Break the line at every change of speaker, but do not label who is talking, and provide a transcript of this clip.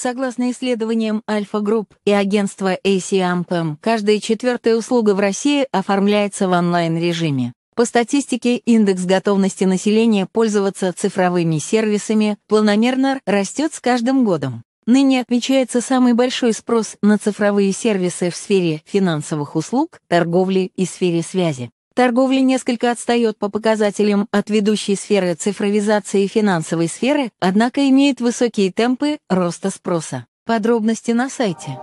Согласно исследованиям Альфа-групп и агентства ACAMPM, каждая четвертая услуга в России оформляется в онлайн-режиме. По статистике, индекс готовности населения пользоваться цифровыми сервисами планомерно растет с каждым годом. Ныне отмечается самый большой спрос на цифровые сервисы в сфере финансовых услуг, торговли и сфере связи. Торговля несколько отстает по показателям от ведущей сферы цифровизации и финансовой сферы, однако имеет высокие темпы роста спроса. Подробности на сайте.